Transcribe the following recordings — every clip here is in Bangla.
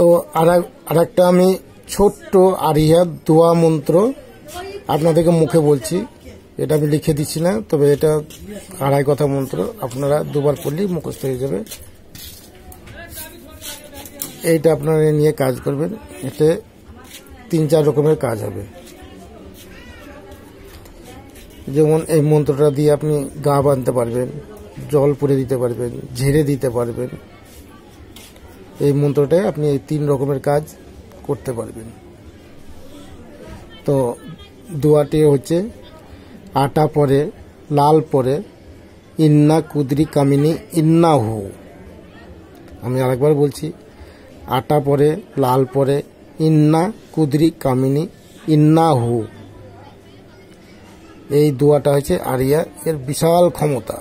তো আর একটা আমি ছোট্ট আরিয়া দোয়া মন্ত্র আপনাদেরকে মুখে বলছি এটা আমি লিখে দিচ্ছি না তবে এটা আড়াই কথা মন্ত্র আপনারা দুবার পড়লেই মুখস্থ হয়ে যাবে এইটা আপনারা নিয়ে কাজ করবেন এতে তিন চার রকমের কাজ হবে যেমন এই মন্ত্রটা দিয়ে আপনি গা বাঁধতে পারবেন জল পুড়ে দিতে পারবেন ঝেড়ে দিতে পারবেন এই মন্ত্রটায় আপনি এই তিন রকমের কাজ করতে পারবেন তো দোয়াটি হচ্ছে আটা পরে লাল পরে ইন্না কুদরি কামিনী ইন্না হু আমি আরেকবার বলছি আটা পরে লাল পরে ইন্না কুদরি কামিনী ইন্না হু এই দোয়াটা হয়েছে আরিয়া এর বিশাল ক্ষমতা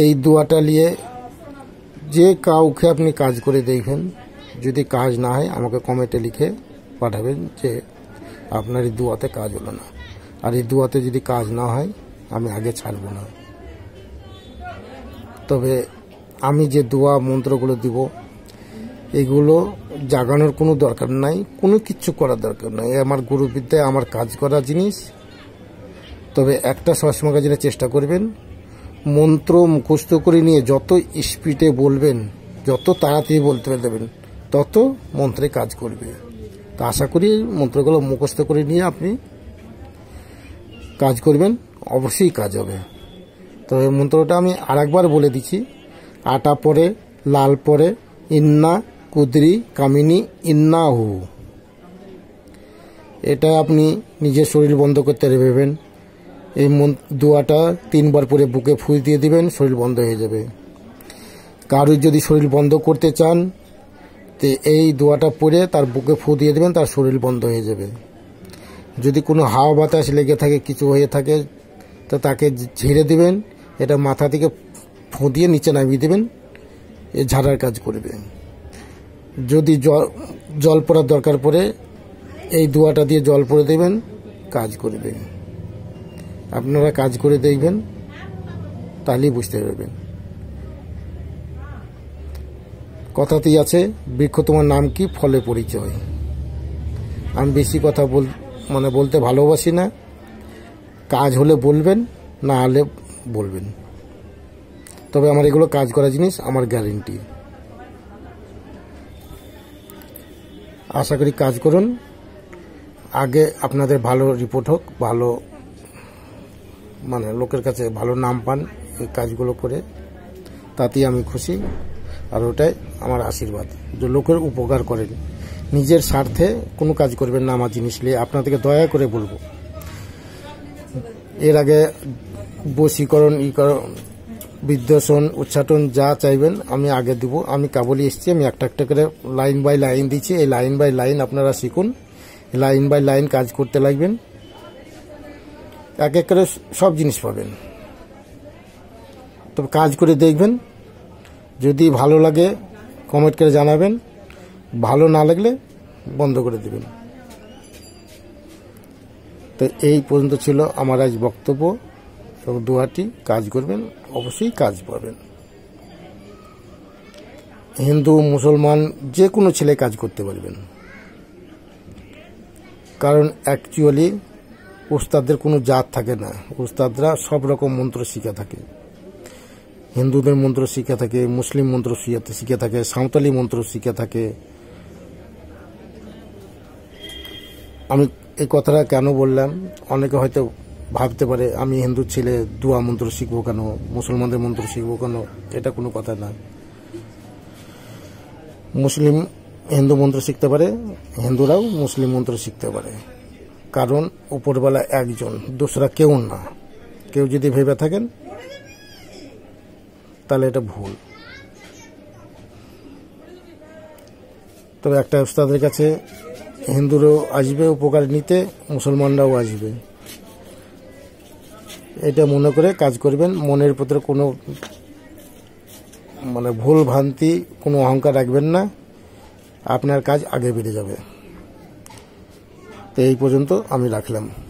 এই দোয়াটা নিয়ে যে কাউকে আপনি কাজ করে দেখবেন যদি কাজ না হয় আমাকে কমেটে লিখে পাঠাবেন যে আপনার এই দুয়াতে কাজ হলো না আর এই দুয়াতে যদি কাজ না হয় আমি আগে ছাড়ব না তবে আমি যে দোয়া মন্ত্রগুলো দিব এগুলো জাগানোর কোনো দরকার নাই কোনো কিচ্ছু করার দরকার নাই আমার গুরুবিদ্যায় আমার কাজ করা জিনিস তবে একটা সবসময় যেটা চেষ্টা করবেন মন্ত্র মুখস্থ করে নিয়ে যত স্পিডে বলবেন যত তাড়াতাড়ি বলতে দেবেন তত মন্ত্রে কাজ করবে তা আশা করি মন্ত্রগুলো মুখস্থ করে নিয়ে আপনি কাজ করবেন অবশ্যই কাজ হবে তবে মন্ত্রটা আমি আরেকবার বলে দিচ্ছি আটা পরে লাল পরে ইন্না কুদরি কামিনী ইন্না হু এটা আপনি নিজের শরীর বন্ধ করতে ভেবেন এই দোয়াটা তিনবার পরে বুকে ফুঁস দিয়ে দিবেন শরীর বন্ধ হয়ে যাবে কারোর যদি শরীর বন্ধ করতে চান তো এই দোয়াটা পরে তার বুকে ফুঁ দিয়ে দেবেন তার শরীর বন্ধ হয়ে যাবে যদি কোনো হাওয়া বাতাস লেগে থাকে কিছু হয়ে থাকে তো তাকে ঝেড়ে দিবেন এটা মাথা থেকে ফুঁ দিয়ে নিচে নামিয়ে দেবেন এ ঝাড়ার কাজ করবে যদি জল জল পড়ার দরকার পড়ে এই দোয়াটা দিয়ে জল পড়ে দেবেন কাজ করবে আপনারা কাজ করে দেখবেন তাহলেই বুঝতে পারবেন কথাতেই আছে বৃক্ষ তোমার নাম কি ফলে পরিচয় আমি বেশি কথা বল মানে বলতে ভালোবাসি না কাজ হলে বলবেন না হলে বলবেন তবে আমার এগুলো কাজ করা জিনিস আমার গ্যারেন্টি আশা করি কাজ করুন আগে আপনাদের ভালো রিপোর্ট হোক ভালো মানে লোকের কাছে ভালো নাম পান এই কাজগুলো করে তাতেই আমি খুশি আর ওটাই আমার আশীর্বাদ যে লোকের উপকার করেন নিজের স্বার্থে কোনো কাজ করবেন না আমার জিনিস নিয়ে আপনাদেরকে দয়া করে বলবো এর আগে বশীকরণ ইকরণ বিদ্বেষণ উচ্চাটন যা চাইবেন আমি আগে দিব আমি কাবলি এসেছি আমি একটা একটা করে লাইন বাই লাইন দিচ্ছি এই লাইন বাই লাইন আপনারা শিখুন লাইন বাই লাইন কাজ করতে লাগবেন এক এক করে সব জিনিস পাবেন তবে কাজ করে দেখবেন যদি ভালো লাগে কমেন্ট করে জানাবেন ভালো না লাগলে বন্ধ করে দেবেন তো এই পর্যন্ত ছিল আমার আজ বক্তব্য এবং দোয়াটি কাজ করবেন অবশ্যই কাজ পাবেন হিন্দু মুসলমান যে কোনো ছেলে কাজ করতে পারবেন কারণ অ্যাকচুয়ালি ওস্তাদের কোনো জাত থাকে না উস্তাদরা সব রকম মন্ত্র শিখে থাকে হিন্দুদের মন্ত্র শিখে থাকে মুসলিম মন্ত্র শিখে থাকে সাঁওতালি মন্ত্র শিখে থাকে আমি এই কথাটা কেন বললাম অনেকে হয়তো ভাবতে পারে আমি হিন্দু ছেলে দুয়া মন্ত্র শিখবো কেন মুসলমানদের মন্ত্র শিখবো কেন এটা কোনো কথা না মুসলিম হিন্দু মন্ত্র শিখতে পারে হিন্দুরাও মুসলিম মন্ত্র শিখতে পারে কারণ উপরবেলা একজন দোসরা কেউ না কেউ যদি ভেবে থাকেন তাহলে এটা ভুল তবে একটা তাদের কাছে হিন্দুরাও আসবে উপকার নিতে মুসলমানরাও আসবে এটা মনে করে কাজ করবেন মনের প্রতি কোনো মানে ভুল ভ্রান্তি কোনো অহংকার রাখবেন না আপনার কাজ আগে বেড়ে যাবে তো এই পর্যন্ত আমি রাখলাম